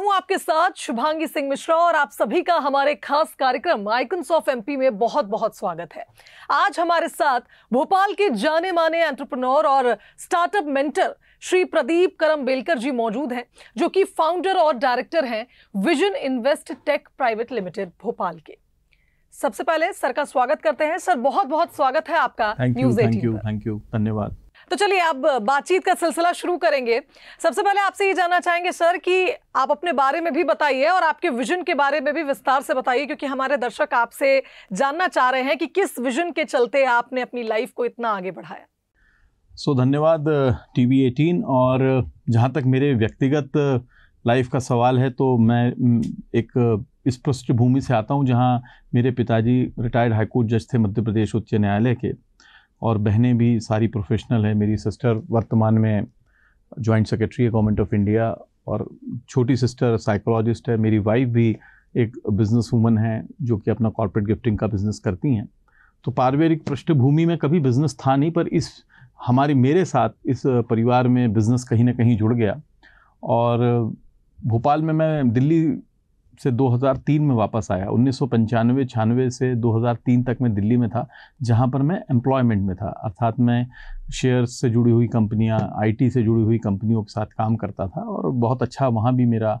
हूं आपके साथ शुभांगी सिंह मिश्रा और आप सभी का हमारे खास कार्यक्रम आइकन्स ऑफ एमपी में बहुत बहुत स्वागत है आज हमारे साथ भोपाल के जाने माने एंटरप्रेन्योर और स्टार्टअप मेंटर श्री प्रदीप करम बेलकर जी मौजूद हैं जो कि फाउंडर और डायरेक्टर हैं vision invest tech private limited Bhopal के सबसे पहले सर का स्वागत करते हैं सर बहुत बहुत स्वागत है आपका न्यूज एटीन थैंक यू धन्यवाद तो चलिए अब बातचीत का सिलसिला शुरू करेंगे सबसे पहले आपसे ये जानना चाहेंगे सर कि आप अपने बारे में भी बताइए और आपके विजन के बारे में भी विस्तार से बताइए क्योंकि हमारे दर्शक आपसे जानना चाह रहे हैं कि किस विजन के चलते आपने अपनी लाइफ को इतना आगे बढ़ाया सो so, धन्यवाद टी वी एटीन और जहाँ तक मेरे व्यक्तिगत लाइफ का सवाल है तो मैं एक इस पृष्ठभूमि से आता हूँ जहाँ मेरे पिताजी रिटायर्ड हाईकोर्ट जज थे मध्य प्रदेश उच्च न्यायालय के और बहनें भी सारी प्रोफेशनल हैं मेरी सिस्टर वर्तमान में जॉइंट सेक्रेटरी है गवर्नमेंट ऑफ इंडिया और छोटी सिस्टर साइकोलॉजिस्ट है मेरी वाइफ भी एक बिज़नेस वूमन है जो कि अपना कॉर्पोरेट गिफ्टिंग का बिज़नेस करती हैं तो पारिवारिक पृष्ठभूमि में कभी बिज़नेस था नहीं पर इस हमारे मेरे साथ इस परिवार में बिज़नेस कहीं ना कहीं जुड़ गया और भोपाल में मैं दिल्ली से 2003 में वापस आया उन्नीस सौ पंचानवे छियानवे से 2003 तक मैं दिल्ली में था जहाँ पर मैं एम्प्लॉयमेंट में था अर्थात मैं शेयर्स से जुड़ी हुई कंपनियाँ आईटी से जुड़ी हुई कंपनियों के साथ काम करता था और बहुत अच्छा वहाँ भी मेरा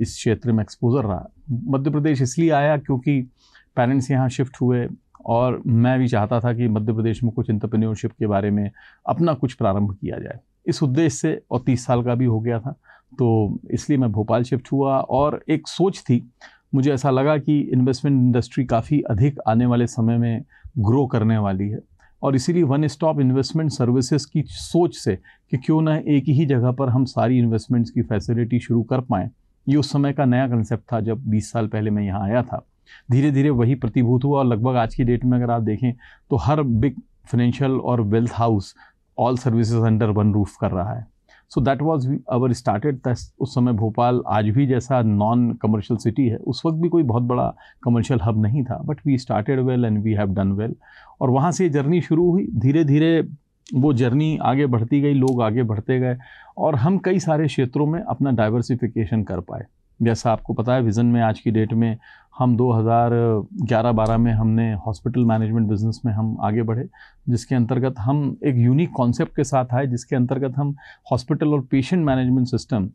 इस क्षेत्र में एक्सपोज़र रहा मध्य प्रदेश इसलिए आया क्योंकि पेरेंट्स यहाँ शिफ्ट हुए और मैं भी चाहता था कि मध्य प्रदेश में कुछ इंटरप्रेन्योरशिप के बारे में अपना कुछ प्रारंभ किया जाए इस उद्देश्य से और तीस साल का भी हो गया था तो इसलिए मैं भोपाल शिफ्ट हुआ और एक सोच थी मुझे ऐसा लगा कि इन्वेस्टमेंट इंडस्ट्री काफ़ी अधिक आने वाले समय में ग्रो करने वाली है और इसीलिए वन स्टॉप इन्वेस्टमेंट सर्विसेज की सोच से कि क्यों ना एक ही जगह पर हम सारी इन्वेस्टमेंट्स की फैसिलिटी शुरू कर पाएँ ये उस समय का नया कंसेप्ट था जब 20 साल पहले मैं यहाँ आया था धीरे धीरे वही प्रतिभूत हुआ और लगभग आज की डेट में अगर आप देखें तो हर बिग फाइनेंशियल और wealth house all services under one roof कर रहा है so that was our started उस समय भोपाल आज भी जैसा नॉन कमर्शियल सिटी है उस वक्त भी कोई बहुत बड़ा कमर्शियल हब नहीं था but we started well and we have done well और वहाँ से जर्नी शुरू हुई धीरे धीरे वो जर्नी आगे बढ़ती गई लोग आगे बढ़ते गए और हम कई सारे क्षेत्रों में अपना डाइवर्सिफिकेशन कर पाए जैसा आपको पता है विज़न में आज की डेट में हम 2011-12 में हमने हॉस्पिटल मैनेजमेंट बिजनेस में हम आगे बढ़े जिसके अंतर्गत हम एक यूनिक कॉन्सेप्ट के साथ आए जिसके अंतर्गत हम हॉस्पिटल और patient management system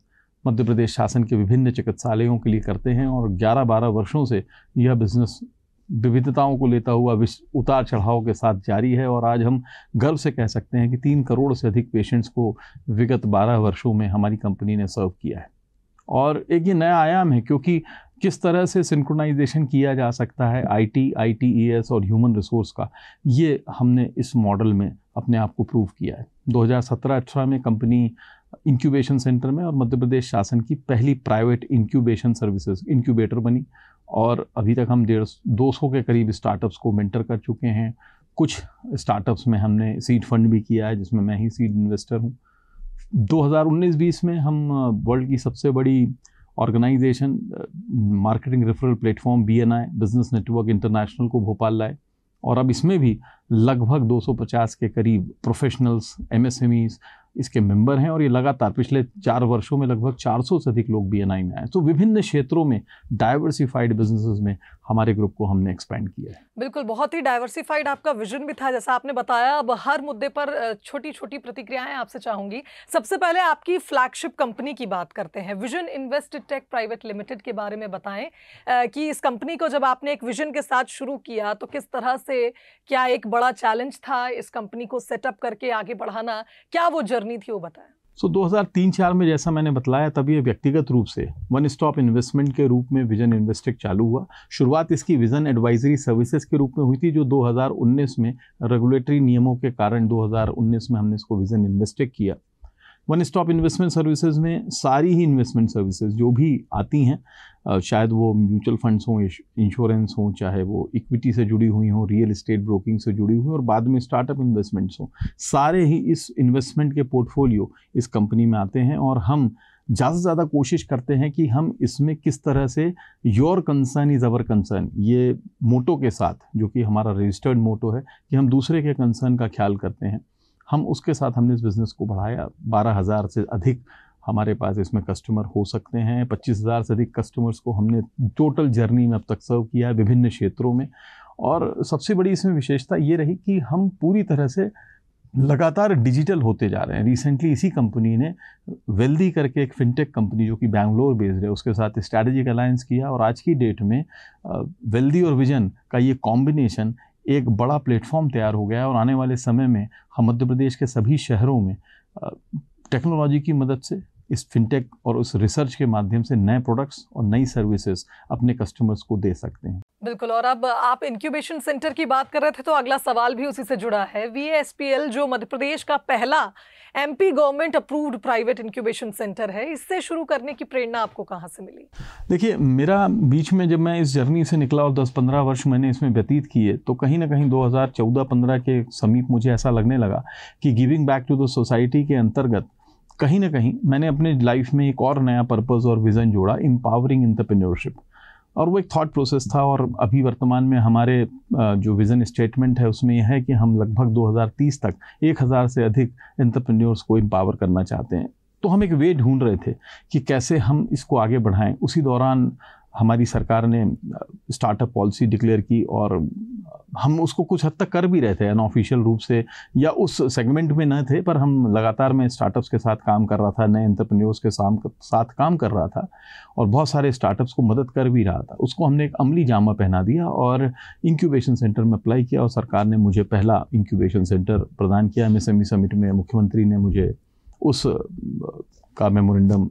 Madhya Pradesh शासन के विभिन्न चिकित्सालयों के लिए करते हैं और 11-12 वर्षों से यह बिज़नेस विविधताओं को लेता हुआ विश उतार चढ़ाव के साथ जारी है और आज हम गर्व से कह सकते हैं कि तीन करोड़ से अधिक पेशेंट्स को विगत बारह वर्षों में हमारी कंपनी ने सर्व किया है और एक ये नया आयाम है क्योंकि किस तरह से सिंक्रोनाइजेशन किया जा सकता है आईटी, आईटीईएस e और ह्यूमन रिसोर्स का ये हमने इस मॉडल में अपने आप को प्रूव किया है 2017-18 में कंपनी इंक्यूबेशन सेंटर में और मध्य प्रदेश शासन की पहली प्राइवेट इंक्यूबेशन सर्विसेज इंक्यूबेटर बनी और अभी तक हम डेढ़ दो सौ के करीब स्टार्टअप्स को मेंटर कर चुके हैं कुछ स्टार्टअप्स में हमने सीड फंड भी किया है जिसमें मैं ही सीड इन्वेस्टर हूँ 2019-20 में हम वर्ल्ड की सबसे बड़ी organization marketing referral platform B business network international को भोपाल लाए और अब इसमें भी लगभग 250 के करीब प्रोफेशनल्स एम इसके मेंबर हैं और ये लगातार पिछले चार वर्षों में लगभग 400 से अधिक लोग बी में आए तो विभिन्न क्षेत्रों में डाइवर्सिफाइड बिजनेसेस में हमारे ग्रुप को हमने एक्सपेंड किया है बिल्कुल बहुत ही डाइवर्सिफाइड आपका विजन भी था जैसा आपने बताया अब हर मुद्दे पर छोटी छोटी प्रतिक्रियाएं आपसे चाहूंगी सबसे पहले आपकी फ्लैगशिप कंपनी की बात करते हैं vision invest tech private limited के बारे में बताएं कि इस कंपनी को जब आपने एक विजन के साथ शुरू किया तो किस तरह से क्या एक बड़ा बड़ा चैलेंज था इस कंपनी को सेटअप करके आगे बढ़ाना क्या वो जर्नी थी वो बताया सो so, 2003-4 में जैसा मैंने बताया तब ये व्यक्तिगत रूप से वन स्टॉप इन्वेस्टमेंट के रूप में विजन इन्वेस्टेक चालू हुआ शुरुआत इसकी विजन एडवाइजरी सर्विसेज के रूप में हुई थी जो 2019 में रेगुलेटरी नियमों के कारण 2019 में हमने इसको विजन इन्वेस्टेक किया वन स्टॉप इन्वेस्टमेंट सर्विसेज में सारी ही इन्वेस्टमेंट सर्विसेज जो भी आती हैं शायद वो म्यूचुअल फंड्स हों इंश्योरेंस हों चाहे वो इक्विटी से जुड़ी हुई हों रियल इस्टेट ब्रोकिंग से जुड़ी हुई और बाद में स्टार्टअप इन्वेस्टमेंट्स हों सारे ही इस इन्वेस्टमेंट के पोर्टफोलियो इस कंपनी में आते हैं और हम ज़्यादा से ज़्यादा कोशिश करते हैं कि हम इसमें किस तरह से your concern is our concern ये मोटो के साथ जो कि हमारा रजिस्टर्ड मोटो है कि हम दूसरे के कंसर्न का ख्याल करते हैं हम उसके साथ हमने इस बिज़नेस को बढ़ाया बारह हज़ार से अधिक हमारे पास इसमें कस्टमर हो सकते हैं पच्चीस हज़ार से अधिक कस्टमर्स को हमने टोटल जर्नी में अब तक सर्व किया है विभिन्न क्षेत्रों में और सबसे बड़ी इसमें विशेषता ये रही कि हम पूरी तरह से लगातार डिजिटल होते जा रहे हैं रिसेंटली इसी कंपनी ने वेल्दी करके एक फिनटेक कंपनी जो कि बैंगलोर बेस्ड है उसके साथ स्ट्रैटेजिक अलायंस किया और आज की डेट में वेल्दी और विजन का ये कॉम्बिनेशन एक बड़ा प्लेटफॉर्म तैयार हो गया है और आने वाले समय में हम मध्य प्रदेश के सभी शहरों में टेक्नोलॉजी की मदद से इस फिनटेक और उस रिसर्च के माध्यम से नए प्रोडक्ट्स और नई सर्विसेज अपने कस्टमर्स को दे सकते हैं बिल्कुल और अब आप इंक्यूबेशन सेंटर की बात कर रहे थे तो अगला सवाल भी उसी से जुड़ा है वी जो मध्य प्रदेश का पहला MP government approved private incubation centre है इससे शुरू करने की प्रेरणा आपको कहाँ से मिली देखिए मेरा बीच में जब मैं इस जर्नी से निकला और 10-15 वर्ष मैंने इसमें व्यतीत किए तो कहीं ना कहीं 2014-15 के समीप मुझे ऐसा लगने लगा कि giving back to the society के अंतर्गत कहीं ना कहीं मैंने अपने लाइफ में एक और नया पर्पज़ और विज़न जोड़ा इम्पावरिंग इंटरप्रेन्योरशिप और वो एक थॉट प्रोसेस था और अभी वर्तमान में हमारे जो विज़न स्टेटमेंट है उसमें यह है कि हम लगभग 2030 तक 1000 से अधिक एंटरप्रेन्योर्स को एम्पावर करना चाहते हैं तो हम एक वे ढूंढ रहे थे कि कैसे हम इसको आगे बढ़ाएं उसी दौरान हमारी सरकार ने स्टार्टअप पॉलिसी डिक्लेयर की और हम उसको कुछ हद तक कर भी रहे थे अनऑफिशियल रूप से या उस सेगमेंट में न थे पर हम लगातार मैं स्टार्टअप्स के साथ काम कर रहा था नए एंटरप्रेन्योर्स के साथ काम कर रहा था और बहुत सारे स्टार्टअप्स को मदद कर भी रहा था उसको हमने एक अमली जामा पहना दिया और इंक्यूबेशन सेंटर में अप्लाई किया और सरकार ने मुझे पहला इंक्यूबेशन सेंटर प्रदान किया एम एस समिट में मुख्यमंत्री ने मुझे उस का मेमोरेंडम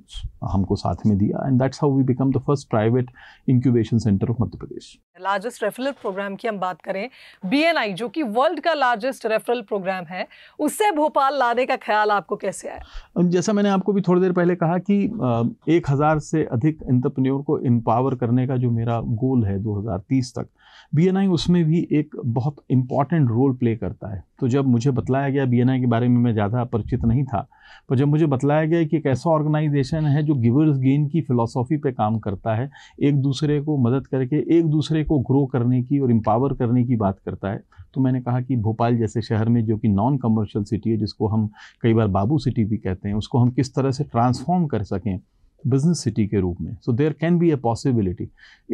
हमको साथ में दिया and that's how we become the first private incubation centre of Madhya Pradesh largest referral programme की हम बात करें बीएनआई जो कि वर्ल्ड का लार्जेस्ट रेफरल प्रोग्राम है उससे भोपाल लाने का ख्याल आपको कैसे आया जैसा मैंने आपको भी थोड़ी देर पहले कहा कि एक हज़ार से अधिक इंटरप्रन्योर को एम्पावर करने का जो मेरा गोल है 2030 तक बीएनआई उसमें भी एक बहुत इंपॉर्टेंट रोल प्ले करता है तो जब मुझे बतलाया गया बी के बारे में मैं ज़्यादा परिचित नहीं था पर जब मुझे बतलाया गया कि एक ऐसा ऑर्गेनाइजेशन है जो गिवर्स गेन की फिलोसॉफी पे काम करता है एक दूसरे को मदद करके एक दूसरे को ग्रो करने की और एम्पावर करने की बात करता है तो मैंने कहा कि भोपाल जैसे शहर में जो कि नॉन कमर्शियल सिटी है जिसको हम कई बार बाबू सिटी भी कहते हैं उसको हम किस तरह से ट्रांसफॉर्म कर सकें बिजनेस सिटी के रूप में so there can be a possibility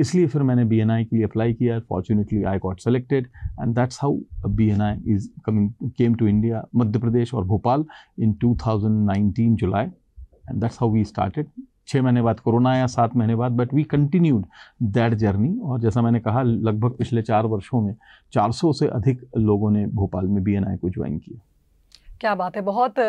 इसलिए फिर मैंने बी के लिए अप्लाई किया fortunately I got selected and that's how B N I is coming came to India Madhya Pradesh और Bhopal in 2019 July and that's how we started छः महीने बाद कोरोना आया सात महीने बाद but we continued that journey और जैसा मैंने कहा लगभग पिछले चार वर्षों में 400 से अधिक लोगों ने भोपाल में बी को ज्वाइन किया क्या बात है बहुत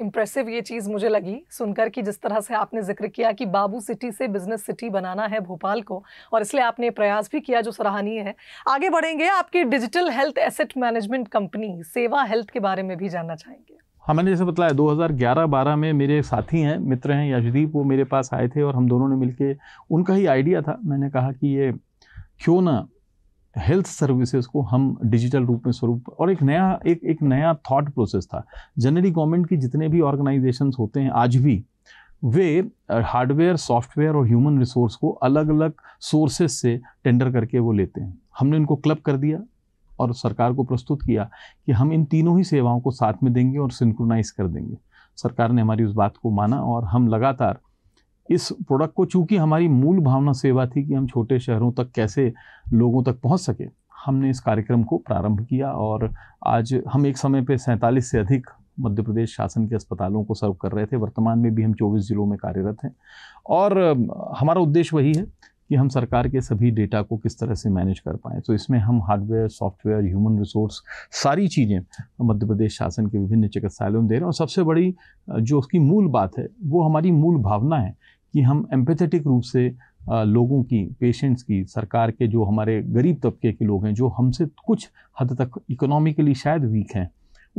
इम्प्रेसिव ये चीज़ मुझे लगी सुनकर कि जिस तरह से आपने जिक्र किया कि बाबू सिटी से बिजनेस सिटी बनाना है भोपाल को और इसलिए आपने प्रयास भी किया जो सराहनीय है आगे बढ़ेंगे आपकी digital health asset management company Seva health के बारे में भी जानना चाहेंगे हमने हाँ, जैसे बताया 2011-12 में मेरे साथी हैं मित्र हैं यशदीप वो मेरे पास आए थे और हम दोनों ने मिलके उनका ही आइडिया था मैंने कहा कि ये क्यों ना हेल्थ सर्विसेज को हम डिजिटल रूप में स्वरूप और एक नया एक एक नया थॉट प्रोसेस था जनरली गवर्नमेंट की जितने भी ऑर्गेनाइजेशन होते हैं आज भी वे हार्डवेयर सॉफ्टवेयर और ह्यूमन रिसोर्स को अलग अलग सोर्सेज से टेंडर करके वो लेते हैं हमने उनको क्लब कर दिया और सरकार को प्रस्तुत किया कि हम इन तीनों ही सेवाओं को साथ में देंगे और सिंक्रोनाइज कर देंगे सरकार ने हमारी उस बात को माना और हम लगातार इस प्रोडक्ट को चूँकि हमारी मूल भावना सेवा थी कि हम छोटे शहरों तक कैसे लोगों तक पहुँच सके हमने इस कार्यक्रम को प्रारंभ किया और आज हम एक समय पे सैंतालीस से अधिक मध्य प्रदेश शासन के अस्पतालों को सर्व कर रहे थे वर्तमान में भी हम 24 जिलों में कार्यरत हैं और हमारा उद्देश्य वही है कि हम सरकार के सभी डेटा को किस तरह से मैनेज कर पाएँ तो इसमें हम हार्डवेयर सॉफ्टवेयर ह्यूमन रिसोर्स सारी चीज़ें मध्य प्रदेश शासन के विभिन्न चिकित्सालयों में दे रहे हैं और सबसे बड़ी जो उसकी मूल बात है वो हमारी मूल भावना है कि हम एम्पेथेटिक रूप से लोगों की पेशेंट्स की सरकार के जो हमारे गरीब तबके के लोग हैं जो हमसे कुछ हद तक इकोनॉमिकली शायद वीक हैं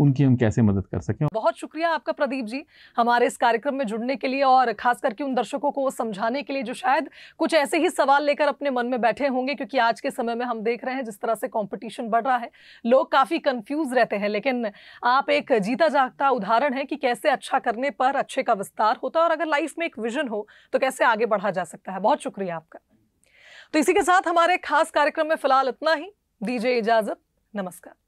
उनकी हम कैसे मदद कर सकें बहुत शुक्रिया आपका प्रदीप जी हमारे इस कार्यक्रम में जुड़ने के लिए और खास करके उन दर्शकों को समझाने के लिए जो शायद कुछ ऐसे ही सवाल लेकर अपने मन में बैठे होंगे क्योंकि आज के समय में हम देख रहे हैं जिस तरह से कॉम्पिटिशन बढ़ रहा है लोग काफ़ी कन्फ्यूज रहते हैं लेकिन आप एक जीता जागता उदाहरण है कि कैसे अच्छा करने पर अच्छे का विस्तार होता है और अगर लाइफ में एक विजन हो तो कैसे आगे बढ़ा जा सकता है बहुत शुक्रिया आपका तो इसी के साथ हमारे खास कार्यक्रम में फिलहाल इतना ही दीजिए इजाजत नमस्कार